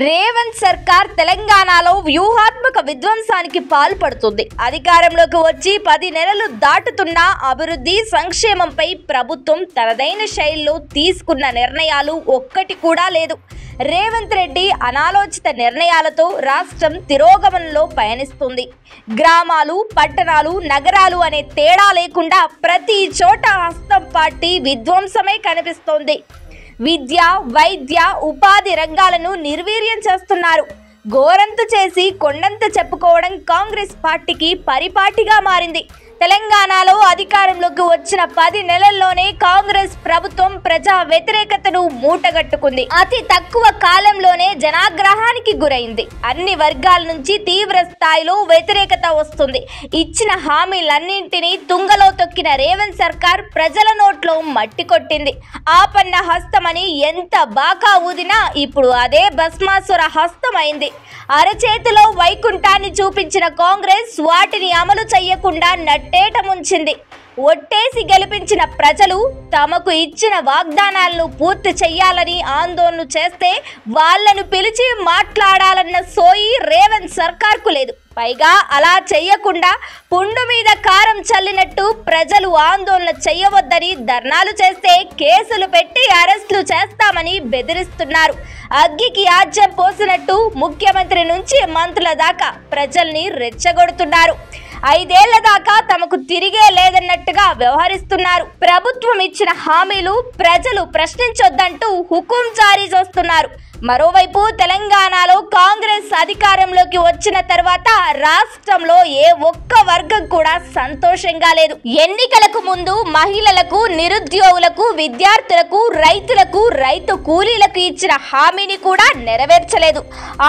రేవంత్ సర్కార్ తెలంగాణలో వ్యూహాత్మక విధ్వంసానికి పాల్పడుతుంది అధికారంలోకి వచ్చి పది నెలలు దాటుతున్న అభివృద్ధి సంక్షేమంపై ప్రభుత్వం తనదైన శైలిలో తీసుకున్న నిర్ణయాలు ఒక్కటి కూడా లేదు రేవంత్ రెడ్డి అనాలోచిత నిర్ణయాలతో రాష్ట్రం తిరోగమనంలో పయనిస్తుంది గ్రామాలు పట్టణాలు నగరాలు అనే తేడా లేకుండా ప్రతి చోట హస్తం పార్టీ విధ్వంసమే కనిపిస్తోంది విద్య వైద్య ఉపాధి రంగాలను నిర్వీర్యం చేస్తున్నారు గోరంతు చేసి కొండంత చెప్పుకోవడం కాంగ్రెస్ పార్టీకి పరిపాటిగా మారింది తెలంగాణలో అధికారంలోకి వచ్చిన పది నెలల్లోనే కాంగ్రెస్ ప్రభుత్వం ప్రజా వ్యతిరేకతను మూటగట్టుకుంది అతి తక్కువ కాలంలోనే జనాగ్రహానికి గురైంది అన్ని వర్గాల నుంచి తీవ్ర స్థాయిలో వ్యతిరేకత వస్తుంది ఇచ్చిన హామీలన్నింటినీ తుంగలో తొక్కిన రేవంత్ సర్కార్ ప్రజల నోట్లో మట్టి కొట్టింది ఆపన్న హస్తమని ఎంత బాకా ఊదినా ఇప్పుడు అదే భస్మాసుర హస్తమైంది అరచేతిలో వైకుంఠాన్ని చూపించిన కాంగ్రెస్ వాటిని అమలు చేయకుండా నట్ ఎట్టేట ముంచింది ఒట్టేసి గెలిపించిన ప్రజలు తమకు ఇచ్చిన వాగ్దానాలను పూర్తి చేయాలని ఆందోళన చేస్తే వాళ్లను పిలిచి మాట్లాడాలన్న సోయి రేవంత్ సర్కార్కు లేదు పైగా అలా చేయకుండా పుండు మీద కారం చల్లినట్టు ప్రజలు ఆందోళన చేయవద్దని ధర్నాలు చేస్తే కేసులు పెట్టి అరెస్టులు చేస్తామని బెదిరిస్తున్నారు అగ్గికి ఆజ్యం పోసినట్టు ముఖ్యమంత్రి నుంచి మంత్రుల దాకా ప్రజల్ని రెచ్చగొడుతున్నారు ఐదేళ్ల దాకా తమకు తిరిగే లేదన్నట్టుగా వ్యవహరిస్తున్నారు ప్రభుత్వం ఇచ్చిన హామీలు ప్రజలు ప్రశ్నించొద్దంటూ హుకుం జారీ చేస్తున్నారు మరోవైపు తెలంగాణలో కాంగ్రెస్ అధికారంలోకి వచ్చిన తర్వాత రాష్ట్రంలో ఏ ఒక్క వర్గం కూడా సంతోషంగా లేదు ఎన్నికలకు ముందు మహిళలకు నిరుద్యోగులకు విద్యార్థులకు రైతులకు రైతు కూలీలకు ఇచ్చిన హామీని కూడా నెరవేర్చలేదు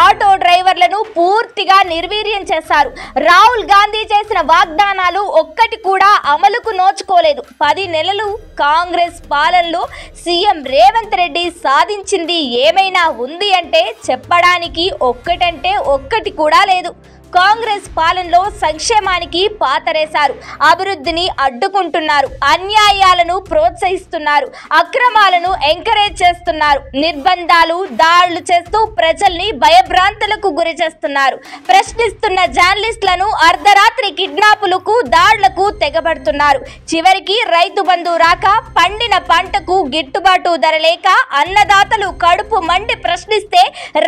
ఆటో డ్రైవర్లను పూర్తిగా నిర్వీర్యం చేశారు రాహుల్ గాంధీ చేసిన వాగ్దానాలు ఒక్కటి కూడా అమలుకు నోచుకోలేదు పది నెలలు కాంగ్రెస్ పాలనలో సీఎం రేవంత్ రెడ్డి సాధించింది ఏమైనా ఉంది అంటే చెప్పడానికి ఒక్కటంటే అంటే ఒక్కటి కూడా లేదు కాంగ్రెస్ పాలనలో సంక్షేమానికి పాతరేశారు అభివృద్ధిని అడ్డుకుంటున్నారు అన్యాయాలను ప్రోత్సహిస్తున్నారు అక్రమాలను ఎంకరేజ్ చేస్తున్నారు నిర్బంధాలు దాడులు చేస్తూ ప్రజల్ని భయభ్రాంతులకు గురి చేస్తున్నారు ప్రశ్నిస్తున్న జర్నలిస్టులను అర్ధరాత్రి కిడ్నాపులకు దాడులకు తెగబడుతున్నారు చివరికి రైతు బంధువు రాక పండిన పంటకు గిట్టుబాటు ధర లేక అన్నదాతలు కడుపు మండి ప్రశ్నిస్తే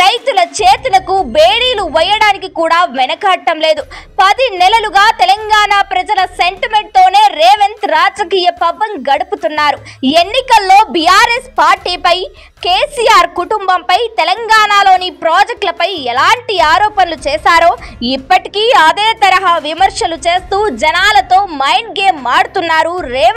రైతుల చేతులకు బేడీలు వేయడానికి కూడా వెన వెనకాడటం లేదు పది నెలలుగా తెలంగాణ ప్రజల సెంటిమెంట్తోనే రేవంత్ రాజకీయ పబ్బం గడుపుతున్నారు ఎన్నికల్లో బీఆర్ఎస్ పార్టీపై కేసీఆర్ కుటుంబంపై తెలంగాణలోని ప్రాజెక్టులపై ఎలాంటి ఆరోపణలు చేశారో ఇప్పటికీ అదే తరహా విమర్శలు చేస్తూ జనాలతో మైండ్ గేమ్ ఆడుతున్నారు రేవంత్